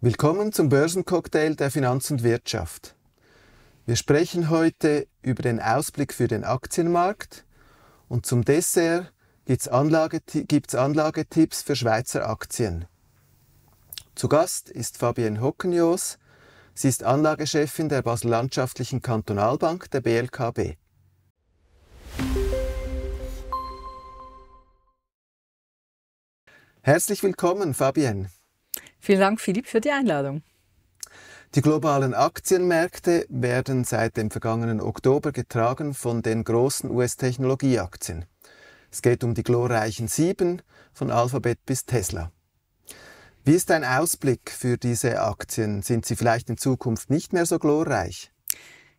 Willkommen zum Börsencocktail der Finanz und Wirtschaft. Wir sprechen heute über den Ausblick für den Aktienmarkt und zum Dessert gibt es Anlage, Anlagetipps für Schweizer Aktien. Zu Gast ist Fabienne Hockenjoos. Sie ist Anlagechefin der Basel-Landschaftlichen Kantonalbank der BLKB. Herzlich willkommen, Fabienne. Vielen Dank, Philipp, für die Einladung. Die globalen Aktienmärkte werden seit dem vergangenen Oktober getragen von den großen US-Technologieaktien. Es geht um die glorreichen Sieben von Alphabet bis Tesla. Wie ist dein Ausblick für diese Aktien? Sind sie vielleicht in Zukunft nicht mehr so glorreich?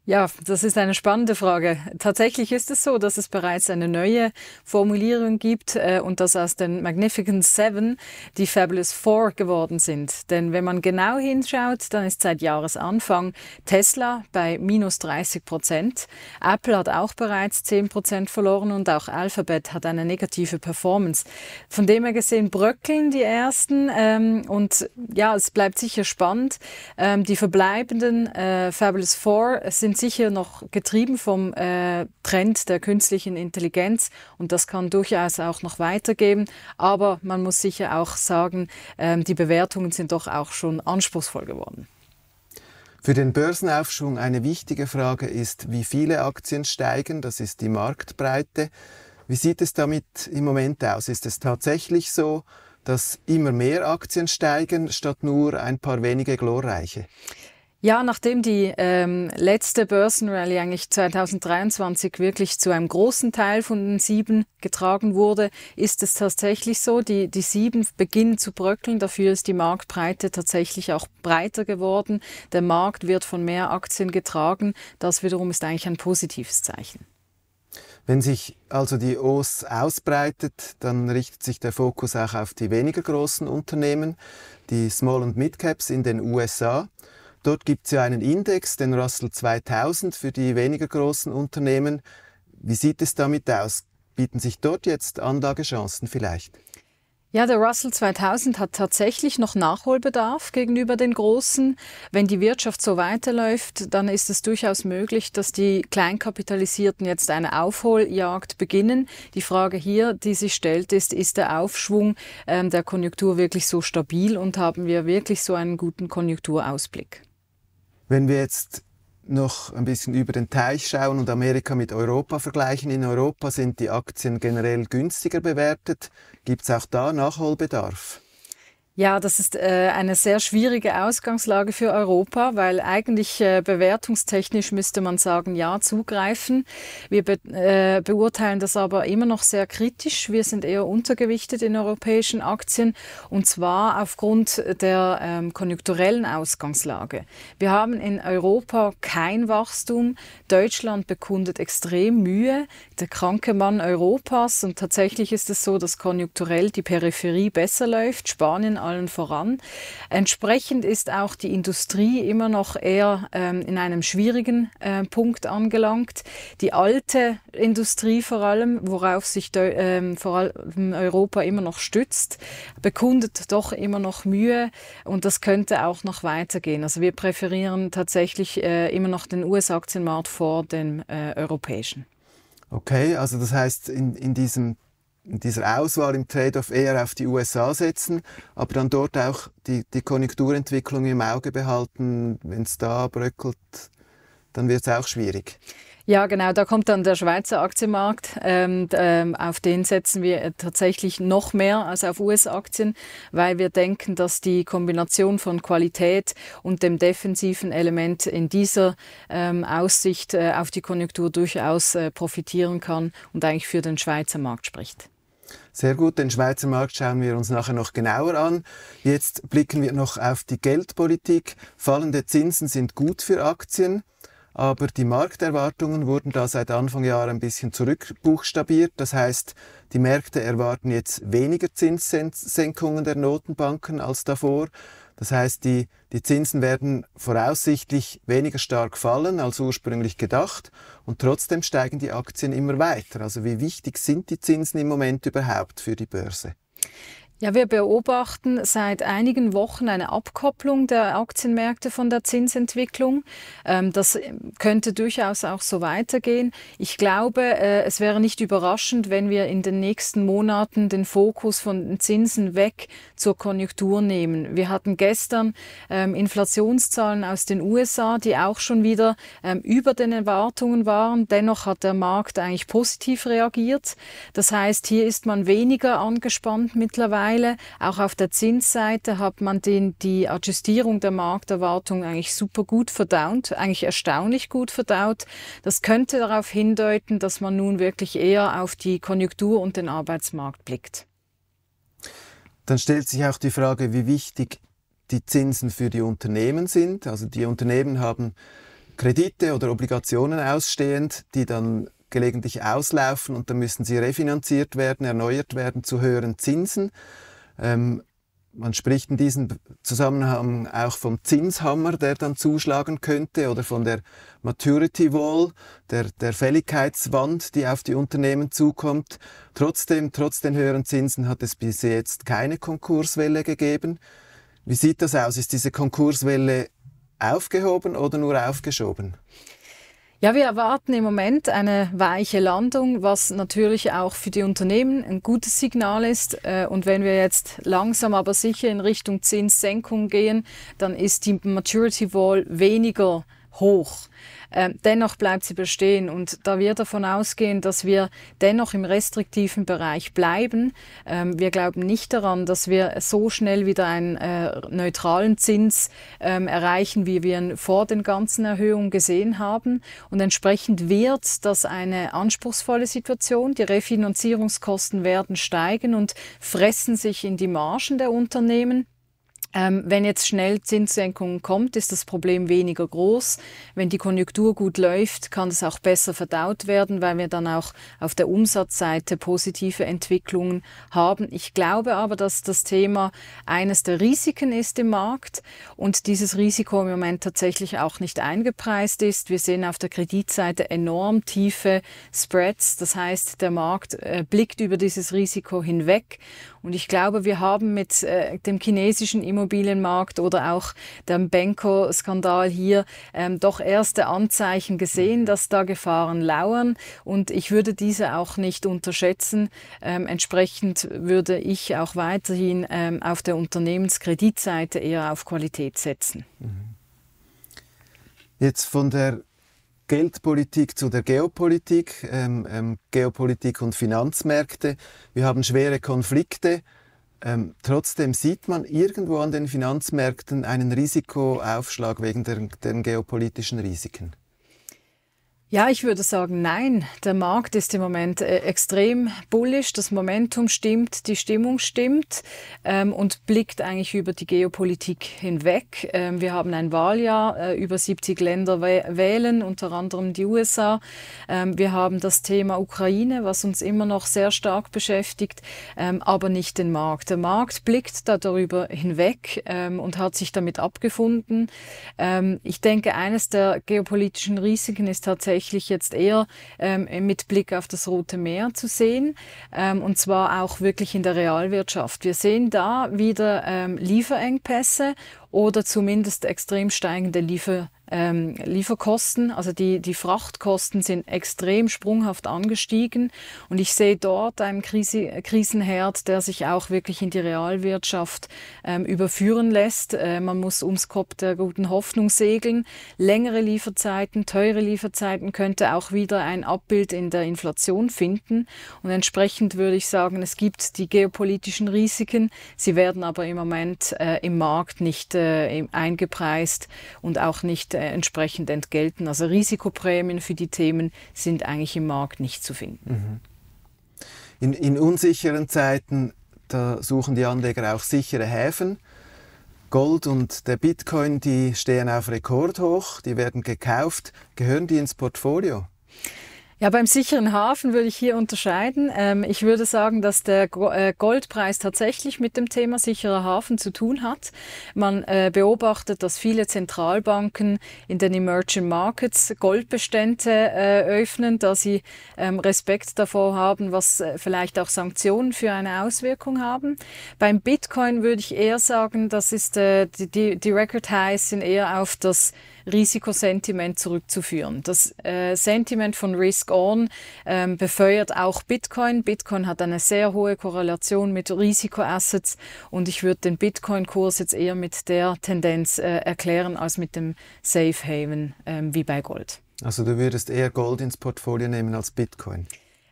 Ja, das ist eine spannende Frage. Tatsächlich ist es so, dass es bereits eine neue Formulierung gibt äh, und dass aus den Magnificent Seven die Fabulous Four geworden sind. Denn wenn man genau hinschaut, dann ist seit Jahresanfang Tesla bei minus 30 Prozent. Apple hat auch bereits 10 Prozent verloren und auch Alphabet hat eine negative Performance. Von dem her gesehen bröckeln die ersten ähm, und ja, es bleibt sicher spannend. Ähm, die verbleibenden äh, Fabulous Four sind sicher noch getrieben vom äh, Trend der künstlichen Intelligenz und das kann durchaus auch noch weitergeben. Aber man muss sicher auch sagen, äh, die Bewertungen sind doch auch schon anspruchsvoll geworden. Für den Börsenaufschwung eine wichtige Frage ist, wie viele Aktien steigen. Das ist die Marktbreite. Wie sieht es damit im Moment aus? Ist es tatsächlich so, dass immer mehr Aktien steigen, statt nur ein paar wenige glorreiche? Ja, nachdem die ähm, letzte Börsenrallye eigentlich 2023 wirklich zu einem großen Teil von den sieben getragen wurde, ist es tatsächlich so, die, die sieben beginnen zu bröckeln. Dafür ist die Marktbreite tatsächlich auch breiter geworden. Der Markt wird von mehr Aktien getragen. Das wiederum ist eigentlich ein positives Zeichen. Wenn sich also die OS ausbreitet, dann richtet sich der Fokus auch auf die weniger großen Unternehmen, die Small- und Mid-Caps in den USA. Dort gibt es ja einen Index, den Russell 2000 für die weniger großen Unternehmen. Wie sieht es damit aus? Bieten sich dort jetzt Anlagechancen vielleicht? Ja, der Russell 2000 hat tatsächlich noch Nachholbedarf gegenüber den Großen. Wenn die Wirtschaft so weiterläuft, dann ist es durchaus möglich, dass die Kleinkapitalisierten jetzt eine Aufholjagd beginnen. Die Frage hier, die sich stellt, ist, ist der Aufschwung ähm, der Konjunktur wirklich so stabil und haben wir wirklich so einen guten Konjunkturausblick? Wenn wir jetzt noch ein bisschen über den Teich schauen und Amerika mit Europa vergleichen. In Europa sind die Aktien generell günstiger bewertet. Gibt es auch da Nachholbedarf? Ja, das ist äh, eine sehr schwierige Ausgangslage für Europa, weil eigentlich äh, bewertungstechnisch müsste man sagen, ja, zugreifen. Wir be äh, beurteilen das aber immer noch sehr kritisch. Wir sind eher untergewichtet in europäischen Aktien und zwar aufgrund der ähm, konjunkturellen Ausgangslage. Wir haben in Europa kein Wachstum. Deutschland bekundet extrem Mühe, der kranke Mann Europas. Und tatsächlich ist es so, dass konjunkturell die Peripherie besser läuft. Spanien allen voran. Entsprechend ist auch die Industrie immer noch eher ähm, in einem schwierigen äh, Punkt angelangt. Die alte Industrie vor allem, worauf sich ähm, vor allem Europa immer noch stützt, bekundet doch immer noch Mühe und das könnte auch noch weitergehen. Also wir präferieren tatsächlich äh, immer noch den US-Aktienmarkt vor dem äh, europäischen. Okay, also das heißt, in, in diesem dieser Auswahl im Trade-off eher auf die USA setzen, aber dann dort auch die, die Konjunkturentwicklung im Auge behalten. Wenn es da bröckelt, dann wird es auch schwierig. Ja, genau, da kommt dann der Schweizer Aktienmarkt. Ähm, ähm, auf den setzen wir tatsächlich noch mehr als auf US-Aktien, weil wir denken, dass die Kombination von Qualität und dem defensiven Element in dieser ähm, Aussicht äh, auf die Konjunktur durchaus äh, profitieren kann und eigentlich für den Schweizer Markt spricht. Sehr gut, den Schweizer Markt schauen wir uns nachher noch genauer an. Jetzt blicken wir noch auf die Geldpolitik. Fallende Zinsen sind gut für Aktien, aber die Markterwartungen wurden da seit Anfang Jahr ein bisschen zurückbuchstabiert. Das heißt, die Märkte erwarten jetzt weniger Zinssenkungen der Notenbanken als davor das heißt, die, die Zinsen werden voraussichtlich weniger stark fallen als ursprünglich gedacht und trotzdem steigen die Aktien immer weiter. Also wie wichtig sind die Zinsen im Moment überhaupt für die Börse? Ja, wir beobachten seit einigen Wochen eine Abkopplung der Aktienmärkte von der Zinsentwicklung. Ähm, das ähm, könnte durchaus auch so weitergehen. Ich glaube, äh, es wäre nicht überraschend, wenn wir in den nächsten Monaten den Fokus von den Zinsen weg zur Konjunktur nehmen. Wir hatten gestern ähm, Inflationszahlen aus den USA, die auch schon wieder über den Erwartungen waren. Dennoch hat der Markt eigentlich positiv reagiert. Das heißt, hier ist man weniger angespannt mittlerweile Vorteile. Auch auf der Zinsseite hat man den, die Adjustierung der Markterwartung eigentlich super gut verdaut, eigentlich erstaunlich gut verdaut. Das könnte darauf hindeuten, dass man nun wirklich eher auf die Konjunktur und den Arbeitsmarkt blickt. Dann stellt sich auch die Frage, wie wichtig die Zinsen für die Unternehmen sind. Also die Unternehmen haben Kredite oder Obligationen ausstehend, die dann gelegentlich auslaufen und dann müssen sie refinanziert werden, erneuert werden zu höheren Zinsen. Ähm, man spricht in diesem Zusammenhang auch vom Zinshammer, der dann zuschlagen könnte, oder von der Maturity Wall, der, der Fälligkeitswand, die auf die Unternehmen zukommt. Trotzdem, trotz den höheren Zinsen hat es bis jetzt keine Konkurswelle gegeben. Wie sieht das aus? Ist diese Konkurswelle aufgehoben oder nur aufgeschoben? Ja, wir erwarten im Moment eine weiche Landung, was natürlich auch für die Unternehmen ein gutes Signal ist. Äh, und wenn wir jetzt langsam aber sicher in Richtung Zinssenkung gehen, dann ist die Maturity Wall weniger hoch. Äh, dennoch bleibt sie bestehen und da wir davon ausgehen, dass wir dennoch im restriktiven Bereich bleiben, äh, wir glauben nicht daran, dass wir so schnell wieder einen äh, neutralen Zins ähm, erreichen, wie wir ihn vor den ganzen Erhöhungen gesehen haben. Und entsprechend wird das eine anspruchsvolle Situation. Die Refinanzierungskosten werden steigen und fressen sich in die Margen der Unternehmen. Ähm, wenn jetzt schnell Zinssenkungen kommt, ist das Problem weniger groß. Wenn die Konjunktur gut läuft, kann es auch besser verdaut werden, weil wir dann auch auf der Umsatzseite positive Entwicklungen haben. Ich glaube aber, dass das Thema eines der Risiken ist im Markt und dieses Risiko im Moment tatsächlich auch nicht eingepreist ist. Wir sehen auf der Kreditseite enorm tiefe Spreads. Das heißt, der Markt äh, blickt über dieses Risiko hinweg. Und ich glaube, wir haben mit äh, dem chinesischen Immobilien Immobilienmarkt oder auch der Benko-Skandal hier ähm, doch erste Anzeichen gesehen, mhm. dass da Gefahren lauern. Und ich würde diese auch nicht unterschätzen. Ähm, entsprechend würde ich auch weiterhin ähm, auf der Unternehmenskreditseite eher auf Qualität setzen. Mhm. Jetzt von der Geldpolitik zu der Geopolitik, ähm, ähm, Geopolitik und Finanzmärkte. Wir haben schwere Konflikte ähm, trotzdem sieht man irgendwo an den Finanzmärkten einen Risikoaufschlag wegen der, den geopolitischen Risiken. Ja, ich würde sagen, nein. Der Markt ist im Moment äh, extrem bullisch. Das Momentum stimmt, die Stimmung stimmt ähm, und blickt eigentlich über die Geopolitik hinweg. Ähm, wir haben ein Wahljahr, äh, über 70 Länder wählen, unter anderem die USA. Ähm, wir haben das Thema Ukraine, was uns immer noch sehr stark beschäftigt, ähm, aber nicht den Markt. Der Markt blickt da darüber hinweg ähm, und hat sich damit abgefunden. Ähm, ich denke, eines der geopolitischen Risiken ist tatsächlich, tatsächlich jetzt eher ähm, mit Blick auf das Rote Meer zu sehen ähm, und zwar auch wirklich in der Realwirtschaft. Wir sehen da wieder ähm, Lieferengpässe oder zumindest extrem steigende Lieferengpässe ähm, Lieferkosten, also die, die Frachtkosten sind extrem sprunghaft angestiegen und ich sehe dort einen Krise, Krisenherd, der sich auch wirklich in die Realwirtschaft ähm, überführen lässt. Äh, man muss ums Kopf der guten Hoffnung segeln. Längere Lieferzeiten, teure Lieferzeiten könnte auch wieder ein Abbild in der Inflation finden und entsprechend würde ich sagen, es gibt die geopolitischen Risiken, sie werden aber im Moment äh, im Markt nicht äh, eingepreist und auch nicht äh, entsprechend entgelten. Also Risikoprämien für die Themen sind eigentlich im Markt nicht zu finden. Mhm. In, in unsicheren Zeiten, da suchen die Anleger auch sichere Häfen. Gold und der Bitcoin, die stehen auf Rekordhoch, die werden gekauft. Gehören die ins Portfolio? Ja, beim sicheren Hafen würde ich hier unterscheiden. Ähm, ich würde sagen, dass der äh, Goldpreis tatsächlich mit dem Thema sicherer Hafen zu tun hat. Man äh, beobachtet, dass viele Zentralbanken in den Emerging Markets Goldbestände äh, öffnen, da sie ähm, Respekt davor haben, was äh, vielleicht auch Sanktionen für eine Auswirkung haben. Beim Bitcoin würde ich eher sagen, das ist äh, die, die, die Record Highs sind eher auf das Risikosentiment zurückzuführen. Das äh, Sentiment von Risk On ähm, befeuert auch Bitcoin. Bitcoin hat eine sehr hohe Korrelation mit Risikoassets und ich würde den Bitcoin-Kurs jetzt eher mit der Tendenz äh, erklären als mit dem Safe Haven äh, wie bei Gold. Also du würdest eher Gold ins Portfolio nehmen als Bitcoin?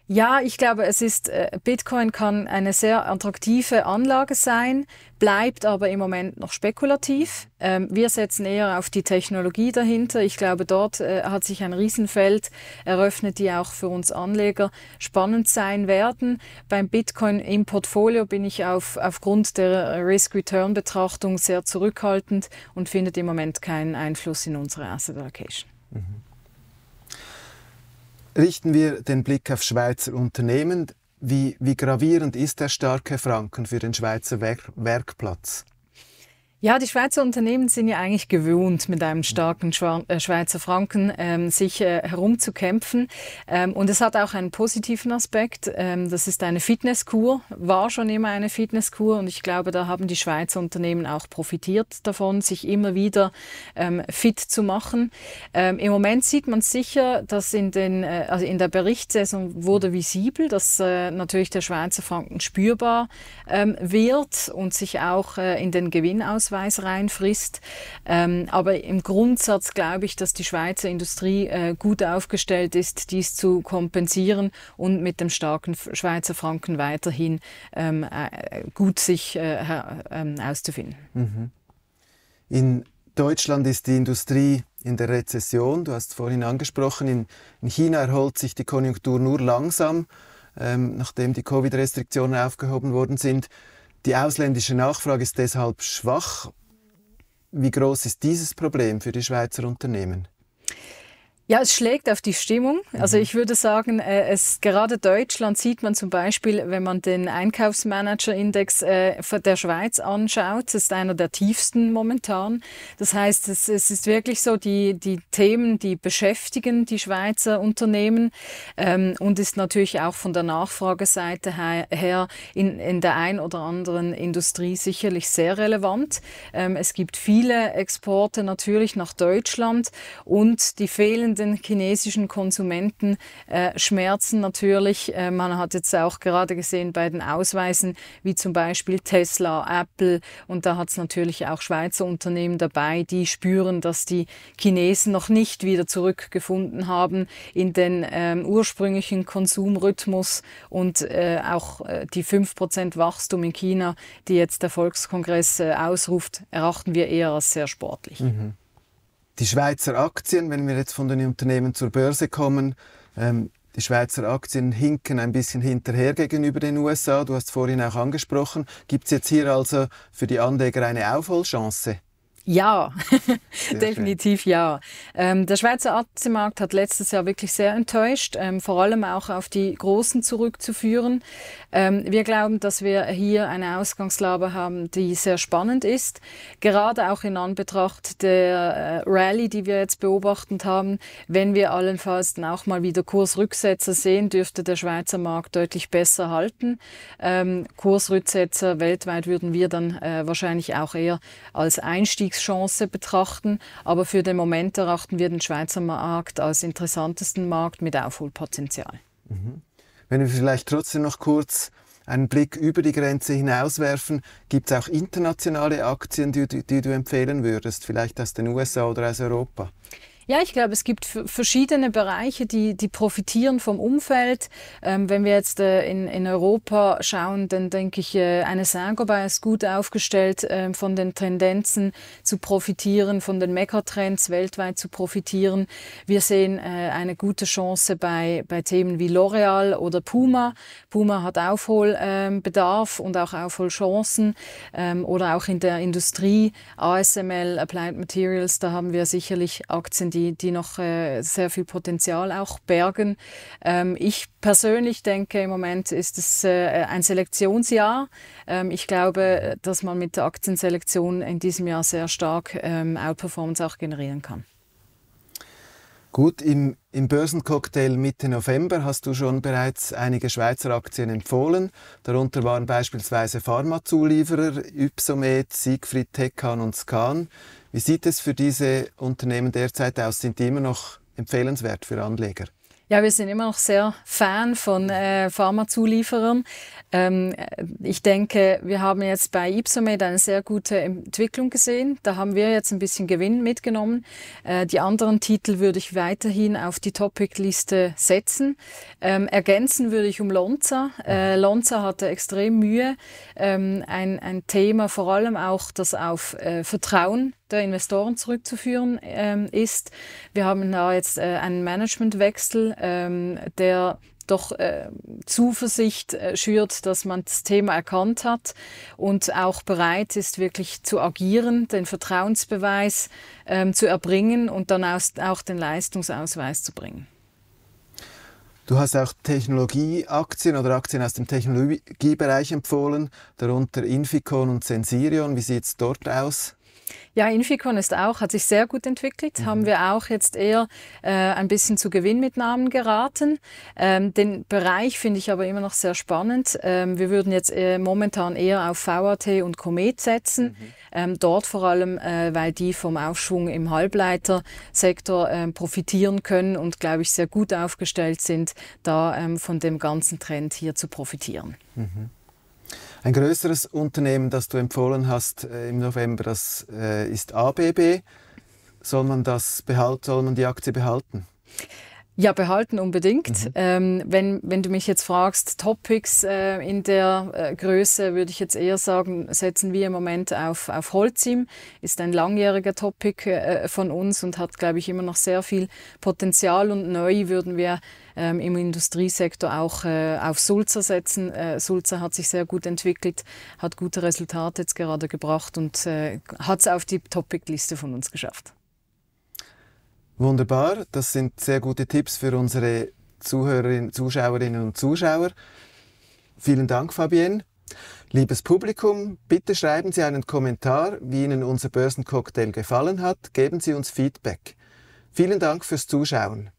Ja, ich glaube, es ist, äh, Bitcoin kann eine sehr attraktive Anlage sein, bleibt aber im Moment noch spekulativ. Ähm, wir setzen eher auf die Technologie dahinter. Ich glaube, dort äh, hat sich ein Riesenfeld eröffnet, die auch für uns Anleger spannend sein werden. Beim Bitcoin im Portfolio bin ich auf, aufgrund der Risk-Return-Betrachtung sehr zurückhaltend und findet im Moment keinen Einfluss in unsere Asset Allocation. Mhm. Richten wir den Blick auf Schweizer Unternehmen. Wie, wie gravierend ist der starke Franken für den Schweizer Werk Werkplatz? Ja, die Schweizer Unternehmen sind ja eigentlich gewöhnt, mit einem starken äh, Schweizer Franken ähm, sich äh, herumzukämpfen. Ähm, und es hat auch einen positiven Aspekt. Ähm, das ist eine Fitnesskur, war schon immer eine Fitnesskur. Und ich glaube, da haben die Schweizer Unternehmen auch profitiert davon, sich immer wieder ähm, fit zu machen. Ähm, Im Moment sieht man sicher, dass in, den, äh, also in der Berichtssaison wurde visibel, dass äh, natürlich der Schweizer Franken spürbar ähm, wird und sich auch äh, in den Gewinn aus schwarz reinfrisst. Ähm, aber im Grundsatz glaube ich, dass die Schweizer Industrie äh, gut aufgestellt ist, dies zu kompensieren und mit dem starken Schweizer Franken weiterhin ähm, äh, gut sich äh, ähm, auszufinden. Mhm. In Deutschland ist die Industrie in der Rezession. Du hast es vorhin angesprochen, in, in China erholt sich die Konjunktur nur langsam, ähm, nachdem die Covid-Restriktionen aufgehoben worden sind. Die ausländische Nachfrage ist deshalb schwach. Wie groß ist dieses Problem für die Schweizer Unternehmen? Ja, es schlägt auf die Stimmung. Also mhm. ich würde sagen, äh, es gerade Deutschland sieht man zum Beispiel, wenn man den Einkaufsmanager-Index äh, der Schweiz anschaut, ist einer der tiefsten momentan. Das heißt, es, ist wirklich so, die, die Themen, die beschäftigen die Schweizer Unternehmen ähm, und ist natürlich auch von der Nachfrageseite her in, in der ein oder anderen Industrie sicherlich sehr relevant. Ähm, es gibt viele Exporte natürlich nach Deutschland und die fehlende den chinesischen Konsumenten äh, schmerzen natürlich. Äh, man hat jetzt auch gerade gesehen bei den Ausweisen, wie zum Beispiel Tesla, Apple und da hat es natürlich auch Schweizer Unternehmen dabei, die spüren, dass die Chinesen noch nicht wieder zurückgefunden haben in den ähm, ursprünglichen Konsumrhythmus und äh, auch äh, die 5% Wachstum in China, die jetzt der Volkskongress äh, ausruft, erachten wir eher als sehr sportlich. Mhm die Schweizer Aktien, wenn wir jetzt von den Unternehmen zur Börse kommen, ähm, die Schweizer Aktien hinken ein bisschen hinterher gegenüber den USA. Du hast vorhin auch angesprochen. Gibt es jetzt hier also für die Anleger eine Aufholchance? Ja, definitiv ja. Ähm, der Schweizer Aktienmarkt hat letztes Jahr wirklich sehr enttäuscht, ähm, vor allem auch auf die Großen zurückzuführen. Ähm, wir glauben, dass wir hier eine Ausgangslage haben, die sehr spannend ist, gerade auch in Anbetracht der äh, Rallye, die wir jetzt beobachtet haben. Wenn wir allenfalls dann auch mal wieder Kursrücksetzer sehen, dürfte der Schweizer Markt deutlich besser halten. Ähm, Kursrücksetzer weltweit würden wir dann äh, wahrscheinlich auch eher als Einstiegs Aufstiegschance betrachten. Aber für den Moment erachten wir den Schweizer Markt als interessantesten Markt mit Aufholpotenzial. Mhm. Wenn wir vielleicht trotzdem noch kurz einen Blick über die Grenze hinaus werfen, gibt es auch internationale Aktien, die, die, die du empfehlen würdest, vielleicht aus den USA oder aus Europa? Ja, ich glaube, es gibt verschiedene Bereiche, die, die profitieren vom Umfeld. Ähm, wenn wir jetzt äh, in, in Europa schauen, dann denke ich, äh, eine Saint-Gobain ist gut aufgestellt, äh, von den Tendenzen zu profitieren, von den Megatrends weltweit zu profitieren. Wir sehen äh, eine gute Chance bei, bei Themen wie L'Oreal oder Puma. Puma hat Aufholbedarf ähm, und auch Aufholchancen ähm, oder auch in der Industrie ASML, Applied Materials, da haben wir sicherlich Aktien, die, die noch äh, sehr viel Potenzial auch bergen. Ähm, ich persönlich denke, im Moment ist es äh, ein Selektionsjahr. Ähm, ich glaube, dass man mit der Aktienselektion in diesem Jahr sehr stark ähm, Outperformance auch generieren kann. Gut, im, im Börsencocktail Mitte November hast du schon bereits einige Schweizer Aktien empfohlen. Darunter waren beispielsweise Pharmazulieferer, Ypsomed, Siegfried Tecan und Scan. Wie sieht es für diese Unternehmen derzeit aus? Sind die immer noch empfehlenswert für Anleger? Ja, wir sind immer noch sehr Fan von äh, Pharmazulieferern. Ähm, äh, ich denke, wir haben jetzt bei Ipsomed eine sehr gute Entwicklung gesehen. Da haben wir jetzt ein bisschen Gewinn mitgenommen. Äh, die anderen Titel würde ich weiterhin auf die Topic-Liste setzen. Ähm, ergänzen würde ich um Lonza. Äh, Lonza hatte extrem Mühe, ähm, ein, ein Thema vor allem auch, das auf äh, Vertrauen der Investoren zurückzuführen ähm, ist. Wir haben da jetzt äh, einen Managementwechsel, ähm, der doch äh, Zuversicht äh, schürt, dass man das Thema erkannt hat und auch bereit ist, wirklich zu agieren, den Vertrauensbeweis ähm, zu erbringen und dann aus, auch den Leistungsausweis zu bringen. Du hast auch Technologieaktien oder Aktien aus dem Technologiebereich empfohlen, darunter Inficon und Sensirion. Wie sieht es dort aus? Ja, Inficon ist auch, hat sich sehr gut entwickelt. Mhm. Haben wir auch jetzt eher äh, ein bisschen zu Gewinnmitnahmen geraten. Ähm, den Bereich finde ich aber immer noch sehr spannend. Ähm, wir würden jetzt äh, momentan eher auf VAT und Komet setzen. Mhm. Ähm, dort vor allem, äh, weil die vom Aufschwung im Halbleitersektor ähm, profitieren können und, glaube ich, sehr gut aufgestellt sind, da ähm, von dem ganzen Trend hier zu profitieren. Mhm. Ein größeres Unternehmen, das du empfohlen hast äh, im November, das äh, ist ABB. Soll man das behalten, soll man die Aktie behalten? Ja, behalten unbedingt. Mhm. Ähm, wenn, wenn du mich jetzt fragst, Topics äh, in der äh, Größe, würde ich jetzt eher sagen, setzen wir im Moment auf, auf Holzim. Ist ein langjähriger Topic äh, von uns und hat, glaube ich, immer noch sehr viel Potenzial. Und neu würden wir ähm, im Industriesektor auch äh, auf Sulzer setzen. Äh, Sulzer hat sich sehr gut entwickelt, hat gute Resultate jetzt gerade gebracht und äh, hat es auf die Topic-Liste von uns geschafft. Wunderbar, das sind sehr gute Tipps für unsere Zuhörerinnen, Zuschauerinnen und Zuschauer. Vielen Dank, Fabienne. Liebes Publikum, bitte schreiben Sie einen Kommentar, wie Ihnen unser Börsencocktail gefallen hat. Geben Sie uns Feedback. Vielen Dank fürs Zuschauen.